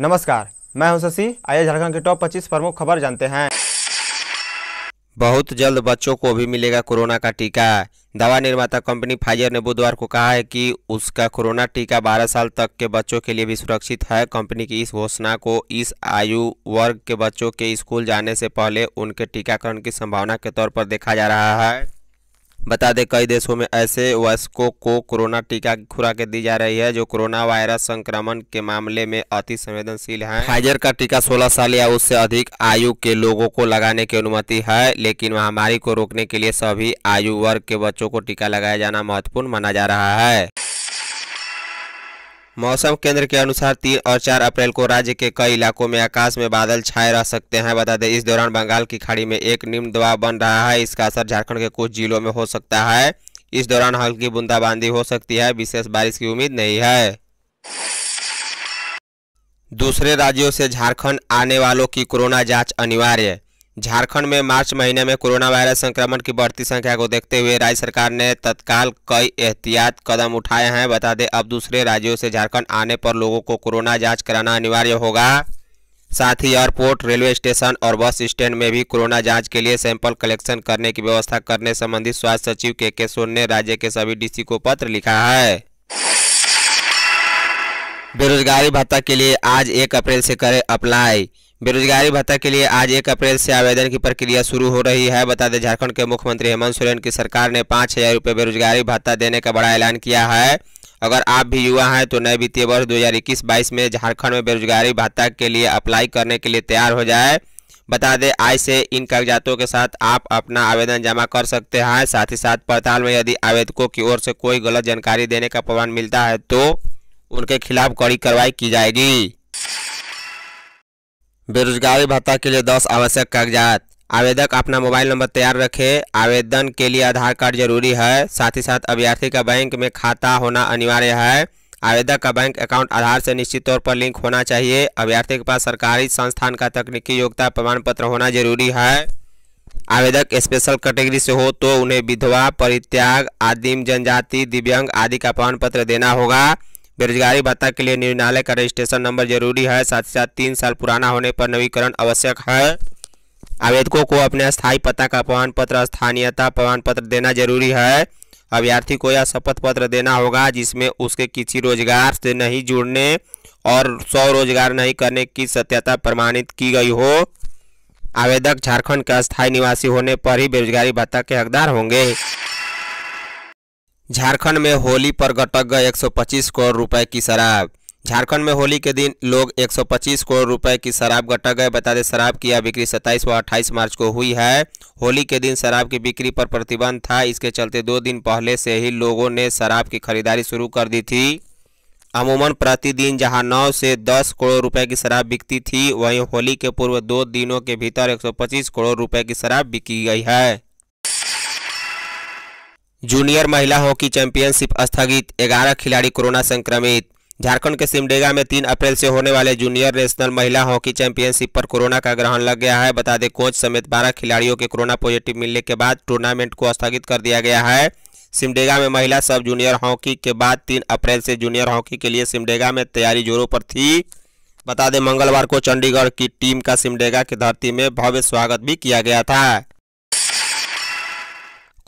नमस्कार मैं हूं शशि आइए झारखंड के टॉप 25 प्रमुख खबर जानते हैं बहुत जल्द बच्चों को भी मिलेगा कोरोना का टीका दवा निर्माता कंपनी फाइजर ने बुधवार को कहा है कि उसका कोरोना टीका 12 साल तक के बच्चों के लिए भी सुरक्षित है कंपनी की इस घोषणा को इस आयु वर्ग के बच्चों के स्कूल जाने से पहले उनके टीकाकरण की संभावना के तौर पर देखा जा रहा है बता दें कई देशों में ऐसे वयस्कों को कोरोना टीका की दी जा रही है जो कोरोना वायरस संक्रमण के मामले में अति संवेदनशील हैं फाइजर का टीका 16 साल या उससे अधिक आयु के लोगों को लगाने की अनुमति है लेकिन महामारी को रोकने के लिए सभी आयु वर्ग के बच्चों को टीका लगाया जाना महत्वपूर्ण माना जा रहा है मौसम केंद्र के अनुसार तीन और चार अप्रैल को राज्य के कई इलाकों में आकाश में बादल छाए रह सकते हैं बता दें इस दौरान बंगाल की खाड़ी में एक निम्न दबाव बन रहा है इसका असर झारखंड के कुछ जिलों में हो सकता है इस दौरान हल्की बूंदाबांदी हो सकती है विशेष बारिश की उम्मीद नहीं है दूसरे राज्यों से झारखंड आने वालों की कोरोना जांच अनिवार्य झारखंड में मार्च महीने में कोरोना वायरस संक्रमण की बढ़ती संख्या को देखते हुए राज्य सरकार ने तत्काल कई एहतियात कदम उठाए हैं बता दें अब दूसरे राज्यों से झारखंड आने पर लोगों को कोरोना जांच कराना अनिवार्य होगा साथ ही एयरपोर्ट रेलवे स्टेशन और बस स्टैंड में भी कोरोना जांच के लिए सैंपल कलेक्शन करने की व्यवस्था करने संबंधी स्वास्थ्य सचिव के के सोन ने राज्य के सभी डीसी को पत्र लिखा है बेरोजगारी भत्ता के लिए आज एक अप्रैल से करें अप्लाई बेरोजगारी भत्ता के लिए आज एक अप्रैल से आवेदन की प्रक्रिया शुरू हो रही है बता दें झारखंड के मुख्यमंत्री हेमंत सोरेन की सरकार ने पाँच हज़ार रुपये बेरोजगारी भत्ता देने का बड़ा ऐलान किया है अगर आप भी युवा हैं तो नए वित्तीय वर्ष दो हजार में झारखंड में बेरोजगारी भत्ता के लिए अप्लाई करने के लिए तैयार हो जाए बता दें आज से इन कागजातों के साथ आप अपना आवेदन जमा कर सकते हैं साथ ही साथ पड़ताल में यदि आवेदकों की ओर से कोई गलत जानकारी देने का प्रमाण मिलता है तो उनके खिलाफ कड़ी कार्रवाई की जाएगी बेरोजगारी भत्ता के लिए दस आवश्यक कागजात आवेदक अपना मोबाइल नंबर तैयार रखे आवेदन के लिए आधार कार्ड जरूरी है साथ ही साथ अभ्यर्थी का बैंक में खाता होना अनिवार्य है आवेदक का बैंक अकाउंट आधार से निश्चित तौर पर लिंक होना चाहिए अभ्यर्थी के पास सरकारी संस्थान का तकनीकी योग्यता प्रमाण पत्र होना जरूरी है आवेदक स्पेशल कैटेगरी से हो तो उन्हें विधवा परित्याग आदिम जनजाति दिव्यांग आदि का प्रमाण पत्र देना होगा बेरोजगारी भत्ता के लिए निर्णालय का रजिस्ट्रेशन नंबर जरूरी है साथ ही साथ तीन साल पुराना होने पर नवीकरण आवश्यक है आवेदकों को अपने स्थायी पता का प्रमाण पत्र स्थानीयता प्रमाण पत्र देना जरूरी है अभ्यर्थी को यह शपथ पत्र देना होगा जिसमें उसके किसी रोजगार से नहीं जुड़ने और स्वरोजगार नहीं करने की सत्यता प्रमाणित की गई हो आवेदक झारखंड का स्थायी निवासी होने पर ही बेरोजगारी भत्ता के हकदार होंगे झारखंड में होली पर गटक गए 125 करोड़ रुपए की शराब झारखंड में होली के दिन लोग 125 करोड़ रुपए की शराब गटक गए बता दें शराब की यह बिक्री 27 व 28 मार्च को हुई है होली के दिन शराब की बिक्री पर प्रतिबंध था इसके चलते दो दिन पहले से ही लोगों ने शराब की खरीदारी शुरू कर दी थी अमूमन प्रतिदिन जहां नौ से दस करोड़ रुपए की शराब बिकती थी वहीं होली के पूर्व दो दिनों के भीतर एक करोड़ रुपये की शराब बिकी गई है जूनियर महिला हॉकी चैंपियनशिप स्थगित ग्यारह खिलाड़ी कोरोना संक्रमित झारखंड के सिमडेगा में तीन अप्रैल से होने वाले जूनियर नेशनल महिला हॉकी चैंपियनशिप पर कोरोना का ग्रहण लग गया है बता दें कोच समेत बारह खिलाड़ियों के कोरोना पॉजिटिव मिलने के बाद टूर्नामेंट को स्थगित कर दिया गया है सिमडेगा में महिला सब जूनियर हॉकी के बाद तीन अप्रैल से जूनियर हॉकी के लिए सिमडेगा में तैयारी जोरों पर थी बता दें मंगलवार को चंडीगढ़ की टीम का सिमडेगा की धरती में भव्य स्वागत भी किया गया था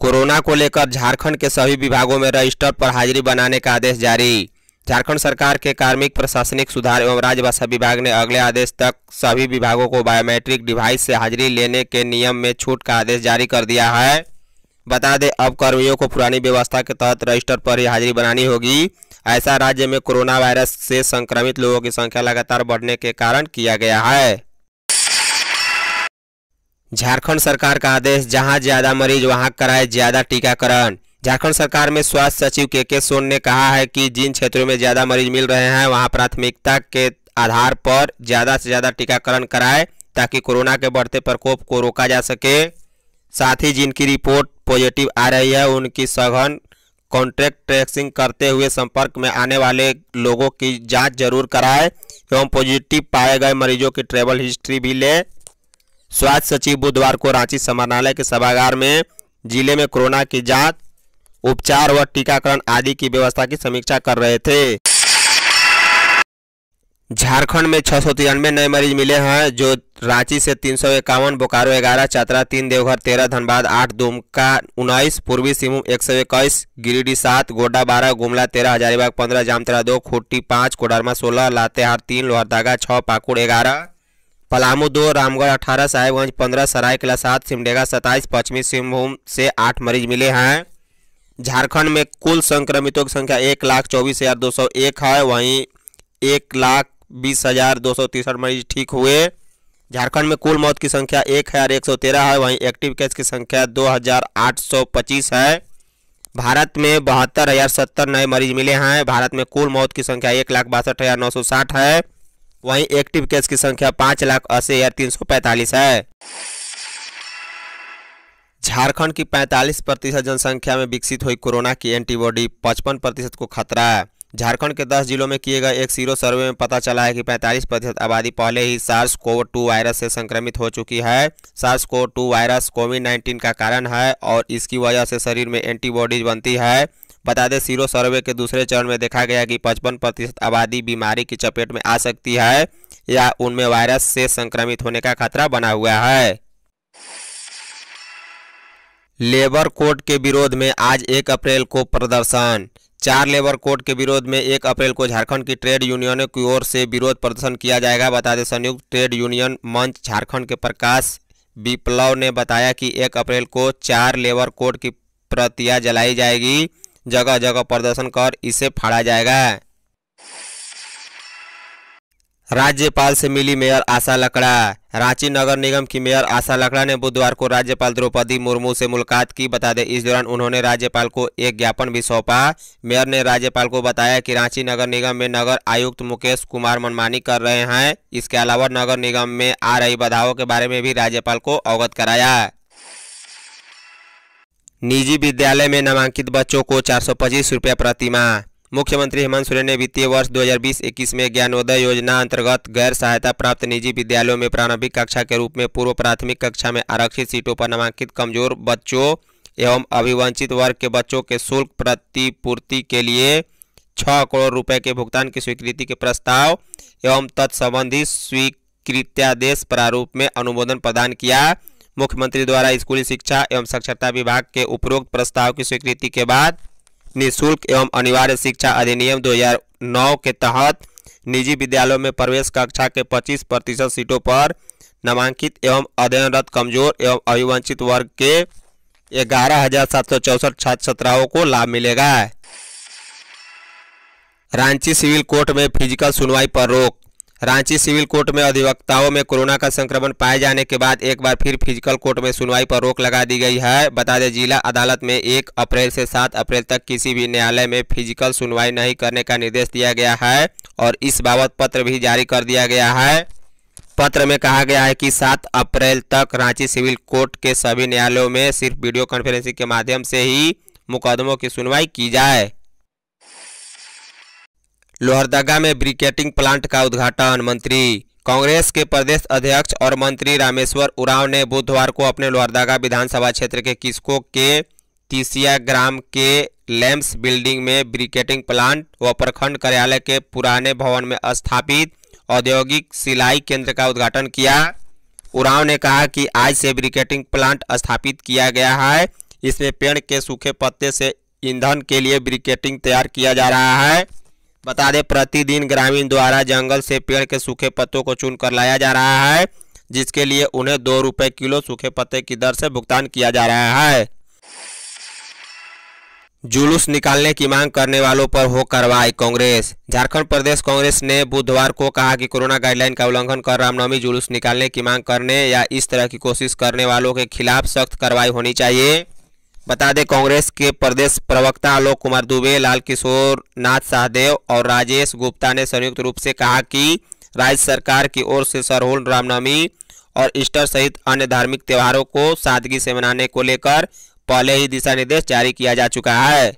कोरोना को लेकर झारखंड के सभी विभागों में रजिस्टर पर हाजिरी बनाने का आदेश जारी झारखंड सरकार के कार्मिक प्रशासनिक सुधार एवं राजभाषा विभाग ने अगले आदेश तक सभी विभागों को बायोमेट्रिक डिवाइस से हाजिरी लेने के नियम में छूट का आदेश जारी कर दिया है बता दें अब कर्मियों को पुरानी व्यवस्था के तहत रजिस्टर पर ही हाजिरी बनानी होगी ऐसा राज्य में कोरोना वायरस से संक्रमित लोगों की संख्या लगातार बढ़ने के कारण किया गया है झारखंड सरकार का आदेश जहां ज्यादा मरीज वहां कराए ज्यादा टीकाकरण झारखंड सरकार में स्वास्थ्य सचिव के के सोन ने कहा है कि जिन क्षेत्रों में ज्यादा मरीज मिल रहे हैं वहां प्राथमिकता के आधार पर ज्यादा से ज्यादा टीकाकरण कराए ताकि कोरोना के बढ़ते प्रकोप को रोका जा सके साथ ही जिनकी रिपोर्ट पॉजिटिव आ रही है उनकी सघन कॉन्ट्रैक्ट ट्रेसिंग करते हुए संपर्क में आने वाले लोगों की जांच जरूर कराएं एवं पॉजिटिव पाए गए मरीजों की ट्रेवल हिस्ट्री भी लें स्वास्थ्य सचिव बुधवार को रांची समरणालय के सभागार में जिले में कोरोना की जांच उपचार व टीकाकरण आदि की व्यवस्था की समीक्षा कर रहे थे झारखंड में छः सौ तिरानवे नए मरीज मिले हैं जो रांची से तीन सौ इक्यावन बोकारो ग्यारह चतरा तीन देवघर तेरह धनबाद आठ दुमका उन्नीस पूर्वी सिंहभूम एक सौ इक्कीस गिरिडीह सात गोड्डा बारह गुमला तेरह हजारीबाग पंद्रह जामतरा दो खुट्टी पाँच कोडरमा सोलह लातेहार तीन लोहरदागा छः पाकुड़ ग्यारह पलामू दो रामगढ़ अठारह साहेबगंज पंद्रह सरायकला सात सिमडेगा सताईस पश्चिमी सिंहभूम से आठ मरीज मिले हैं झारखंड में कुल संक्रमितों की संख्या एक लाख चौबीस हज़ार दो सौ एक है वहीं एक लाख बीस हज़ार दो सौ तिरसठ मरीज ठीक हुए झारखंड में कुल मौत की संख्या एक हज़ार एक सौ तेरह है वहीं एक्टिव केस की संख्या दो हज़ार आठ सौ पच्चीस है भारत में बहत्तर हज़ार सत्तर नए मरीज मिले हैं भारत में कुल मौत की संख्या एक लाख बासठ हज़ार नौ सौ साठ है वहीं एक्टिव केस की संख्या पाँच लाख अस्सी हजार तीन सौ पैंतालीस है झारखंड की 45 प्रतिशत जनसंख्या में विकसित हुई कोरोना की एंटीबॉडी 55 प्रतिशत को खतरा है झारखंड के 10 जिलों में किए गए एक सीरो सर्वे में पता चला है कि 45 प्रतिशत आबादी पहले ही सार्स कोव टू वायरस से संक्रमित हो चुकी है SARS CoV two virus COVID 19 का कारण है और इसकी वजह से शरीर में एंटीबॉडीज बनती है बता दें सीरो सर्वे के दूसरे चरण में देखा गया कि पचपन प्रतिशत आबादी बीमारी की चपेट में आ सकती है या उनमें वायरस से संक्रमित होने का खतरा बना हुआ है लेबर कोड के विरोध में आज एक अप्रैल को प्रदर्शन चार लेबर कोड के विरोध में एक अप्रैल को झारखंड की ट्रेड यूनियनों की ओर से विरोध प्रदर्शन किया जाएगा बता दें संयुक्त ट्रेड यूनियन मंच झारखंड के प्रकाश विप्लव ने बताया कि एक अप्रैल को चार लेबर कोड की प्रतियां जलाई जाएगी जगह जगह प्रदर्शन कर इसे फाड़ा जाएगा राज्यपाल से मिली मेयर आशा लकड़ा रांची नगर निगम की मेयर आशा लकड़ा ने बुधवार को राज्यपाल द्रौपदी मुर्मू से मुलाकात की बता दें इस दौरान उन्होंने राज्यपाल को एक ज्ञापन भी सौंपा मेयर ने राज्यपाल को बताया कि रांची नगर निगम में नगर आयुक्त मुकेश कुमार मनमानी कर रहे हैं इसके अलावा नगर निगम में आ रही बधाओं के बारे में भी राज्यपाल को अवगत कराया निजी विद्यालय में नामांकित बच्चों को चार सौ पच्चीस रुपये प्रतिमा मुख्यमंत्री हेमंत सोरेन ने वित्तीय वर्ष 2020-21 में ज्ञानोदय योजना अंतर्गत गैर सहायता प्राप्त निजी विद्यालयों में प्रारंभिक कक्षा के रूप में पूर्व प्राथमिक कक्षा में आरक्षित सीटों पर नामांकित कमजोर बच्चों एवं अभिवंचित वर्ग के बच्चों के शुल्क प्रतिपूर्ति के लिए छः करोड़ रुपए के भुगतान की स्वीकृति के प्रस्ताव एवं तत्संबंधी स्वीकृत्यादेश प्रारूप में अनुमोदन प्रदान किया मुख्यमंत्री द्वारा स्कूली शिक्षा एवं साक्षरता विभाग के उपरोक्त प्रस्ताव की स्वीकृति के बाद निःशुल्क एवं अनिवार्य शिक्षा अधिनियम 2009 के तहत निजी विद्यालयों में प्रवेश कक्षा के 25 प्रतिशत सीटों पर नामांकित एवं अध्ययनरत कमजोर एवं अभिवंचित वर्ग के ग्यारह हजार सात सौ चौसठ छात्र छात्राओं को लाभ मिलेगा रांची सिविल कोर्ट में फिजिकल सुनवाई पर रोक रांची सिविल कोर्ट में अधिवक्ताओं में कोरोना का संक्रमण पाए जाने के बाद एक बार फिर फिजिकल कोर्ट में सुनवाई पर रोक लगा दी गई है बता दें जिला अदालत में एक अप्रैल से सात अप्रैल तक किसी भी न्यायालय में फिजिकल सुनवाई नहीं करने का निर्देश दिया गया है और इस बाबत पत्र भी जारी कर दिया गया है पत्र में कहा गया है कि 7 अप्रैल तक रांची सिविल कोर्ट के सभी न्यायालयों में सिर्फ वीडियो कॉन्फ्रेंसिंग के माध्यम से ही मुकदमों की सुनवाई की जाए लोहरदगा में ब्रिकेटिंग प्लांट का उद्घाटन मंत्री कांग्रेस के प्रदेश अध्यक्ष और मंत्री रामेश्वर उरांव ने बुधवार को अपने लोहरदगा विधानसभा क्षेत्र के किसको के तीसिया ग्राम के लैम्प्स बिल्डिंग में ब्रिकेटिंग प्लांट व प्रखंड कार्यालय के पुराने भवन में स्थापित औद्योगिक सिलाई केंद्र का उद्घाटन किया उराव ने कहा कि आज से ब्रिकेटिंग प्लांट स्थापित किया गया है इसमें पेड़ के सूखे पत्ते से ईंधन के लिए ब्रिकेटिंग तैयार किया जा रहा है बता दें प्रतिदिन ग्रामीण द्वारा जंगल से पेड़ के सूखे पत्तों को चुनकर लाया जा रहा है जिसके लिए उन्हें दो रुपए किलो सूखे पत्ते की दर से भुगतान किया जा रहा है जुलूस निकालने की मांग करने वालों पर हो कार्रवाई कांग्रेस झारखंड प्रदेश कांग्रेस ने बुधवार को कहा कि कोरोना गाइडलाइन का उल्लंघन कर रामनवमी जुलूस निकालने की मांग करने या इस तरह की कोशिश करने वालों के खिलाफ सख्त कार्रवाई होनी चाहिए बता दें कांग्रेस के प्रदेश प्रवक्ता आलोक कुमार दुबे लाल किशोर नाथ सहदेव और राजेश गुप्ता ने संयुक्त रूप से कहा कि राज्य सरकार की ओर से सरहुल रामनवमी और ईस्टर सहित अन्य धार्मिक त्योहारों को सादगी से मनाने को लेकर पहले ही दिशा निर्देश जारी किया जा चुका है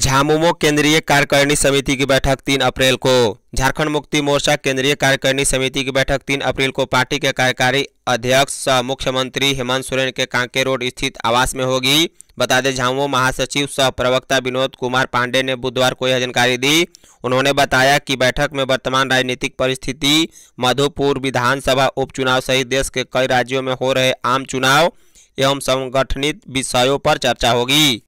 झामुमो केंद्रीय कार्यकारिणी समिति की बैठक तीन अप्रैल को झारखंड मुक्ति मोर्चा केंद्रीय कार्यकारिणी समिति की बैठक तीन अप्रैल को पार्टी के कार्यकारी अध्यक्ष सह मुख्यमंत्री हेमंत सोरेन के कांके रोड स्थित आवास में होगी बता दें झामुमो महासचिव सह प्रवक्ता विनोद कुमार पांडे ने बुधवार को यह जानकारी दी उन्होंने बताया कि बैठक में वर्तमान राजनीतिक परिस्थिति मधुपुर विधानसभा उपचुनाव सहित देश के कई राज्यों में हो रहे आम चुनाव एवं संगठनित विषयों पर चर्चा होगी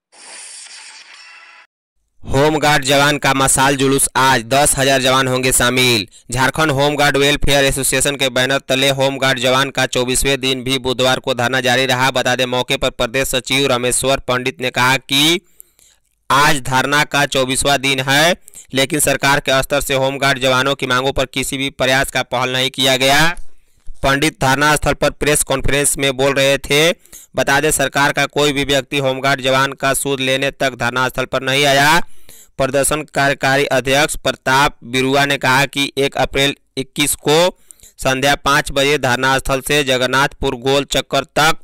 होमगार्ड जवान का मसाल जुलूस आज दस हजार जवान होंगे शामिल झारखंड होमगार्ड वेलफेयर एसोसिएशन के बैनर तले होमगार्ड जवान का चौबीसवें दिन भी बुधवार को धरना जारी रहा बता दें मौके पर प्रदेश सचिव रमेश्वर पंडित ने कहा कि आज धरना का चौबीसवां दिन है लेकिन सरकार के स्तर से होमगार्ड जवानों की मांगों पर किसी भी प्रयास का पहल नहीं किया गया पंडित थाना स्थल पर प्रेस कॉन्फ्रेंस में बोल रहे थे बता दें सरकार का कोई भी व्यक्ति होमगार्ड जवान का सूद लेने तक धरना स्थल पर नहीं आया प्रदर्शन कार्यकारी अध्यक्ष प्रताप बिरुआ ने कहा कि 1 अप्रैल 21 को संध्या पाँच बजे धरना स्थल से जगन्नाथपुर गोल चक्कर तक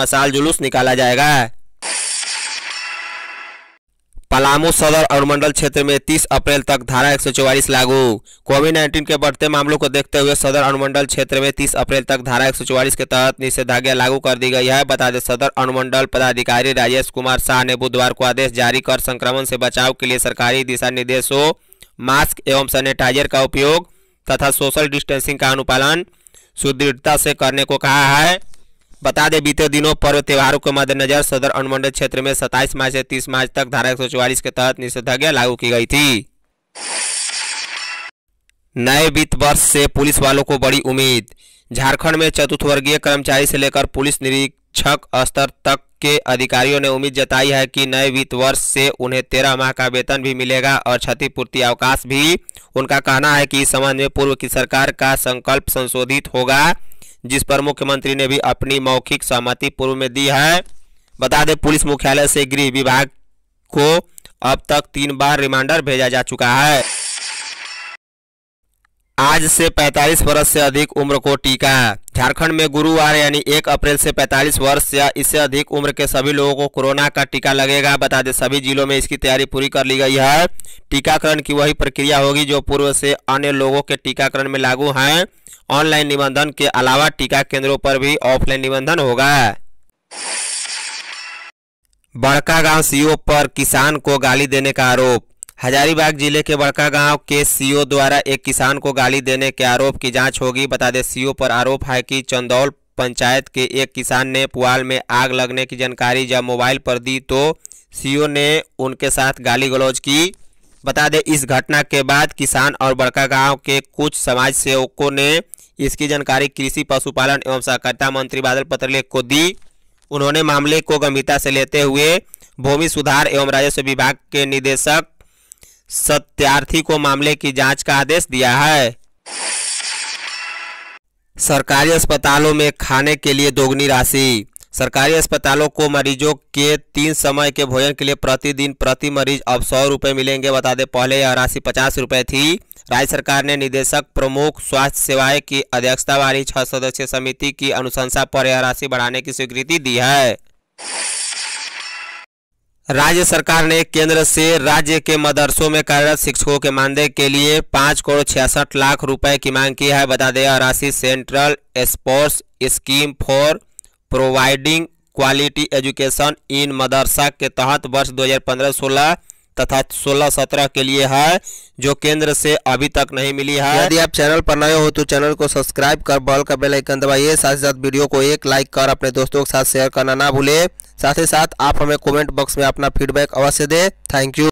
मसाल जुलूस निकाला जाएगा पलामू सदर अनुमंडल क्षेत्र में 30 अप्रैल तक धारा 144 लागू कोविड 19 के बढ़ते मामलों को देखते हुए सदर अनुमंडल क्षेत्र में 30 अप्रैल तक धारा 144 के तहत निषेधाज्ञा लागू कर दी गई है बता दें सदर अनुमंडल पदाधिकारी राजेश कुमार शाह ने बुधवार को आदेश जारी कर संक्रमण से बचाव के लिए सरकारी दिशा निर्देशों मास्क एवं सैनिटाइजर का उपयोग तथा सोशल डिस्टेंसिंग का अनुपालन सुदृढ़ता से करने को कहा है बता दें बीते दिनों पर्व त्योहारों के मद्देनजर सदर अनुमंडल क्षेत्र में 27 मार्च से 30 मार्च तक धारा एक के तहत निषेधाज्ञा लागू की गई थी नए वित्त वर्ष से पुलिस वालों को बड़ी उम्मीद झारखंड में चतुर्थवर्गीय कर्मचारी से लेकर पुलिस निरीक्षक स्तर तक के अधिकारियों ने उम्मीद जताई है कि नए वित्त वर्ष से उन्हें तेरह माह का वेतन भी मिलेगा और क्षतिपूर्ति अवकाश भी उनका कहना है कि इस संबंध में पूर्व की सरकार का संकल्प संशोधित होगा जिस पर मुख्यमंत्री ने भी अपनी मौखिक सहमति पूर्व में दी है बता दें पुलिस मुख्यालय से गृह विभाग को अब तक तीन बार रिमांडर भेजा जा चुका है आज से 45 वर्ष से अधिक उम्र को टीका झारखंड में गुरुवार यानी 1 अप्रैल से 45 वर्ष या इससे अधिक उम्र के सभी लोगों को कोरोना का टीका लगेगा बता दें सभी जिलों में इसकी तैयारी पूरी कर ली गई है टीकाकरण की वही प्रक्रिया होगी जो पूर्व से अन्य लोगों के टीकाकरण में लागू है ऑनलाइन निबंधन के अलावा टीका केंद्रों पर भी ऑफलाइन निबंधन होगा बड़का गांव सीओ पर किसान को गाली देने का आरोप हजारीबाग जिले के बड़का गांव के सीओ द्वारा एक किसान को गाली देने के आरोप की जांच होगी बता दें सीओ पर आरोप है कि चंदौल पंचायत के एक किसान ने पुआल में आग लगने की जानकारी जब मोबाइल पर दी तो सीओ ने उनके साथ गाली गलौज की बता दें इस घटना के बाद किसान और बड़का गांव के कुछ समाज सेवकों ने इसकी जानकारी कृषि पशुपालन एवं सहकारिता मंत्री बादल पत्रलेख को दी उन्होंने मामले को गंभीरता से लेते हुए भूमि सुधार एवं राजस्व विभाग के निदेशक सत्यार्थी को मामले की जांच का आदेश दिया है सरकारी अस्पतालों में खाने के लिए दोगुनी राशि सरकारी अस्पतालों को मरीजों के तीन समय के भोजन के लिए प्रतिदिन प्रति मरीज अब सौ रुपये मिलेंगे बता दें पहले यह राशि पचास रुपये थी राज्य सरकार ने निदेशक प्रमुख स्वास्थ्य सेवाएं की अध्यक्षता वाली छह सदस्यीय समिति की अनुशंसा पर यह राशि बढ़ाने की स्वीकृति दी है राज्य सरकार ने केंद्र से राज्य के मदरसों में कार्यरत शिक्षकों के मानदेय के लिए पाँच करोड़ छियासठ लाख रुपए की मांग की है बता दें राशि central sports scheme for providing quality education in madrasa के तहत वर्ष 2015-16 तथा 16-17 के लिए है जो केंद्र से अभी तक नहीं मिली है यदि आप चैनल पर नए हो तो चैनल को सब्सक्राइब कर बॉल का बेल आइकन दबाइए साथ ही साथ वीडियो को एक लाइक कर अपने दोस्तों के साथ शेयर करना ना भूले साथ ही साथ आप हमें कॉमेंट बॉक्स में अपना फीडबैक अवश्य दे थैंक यू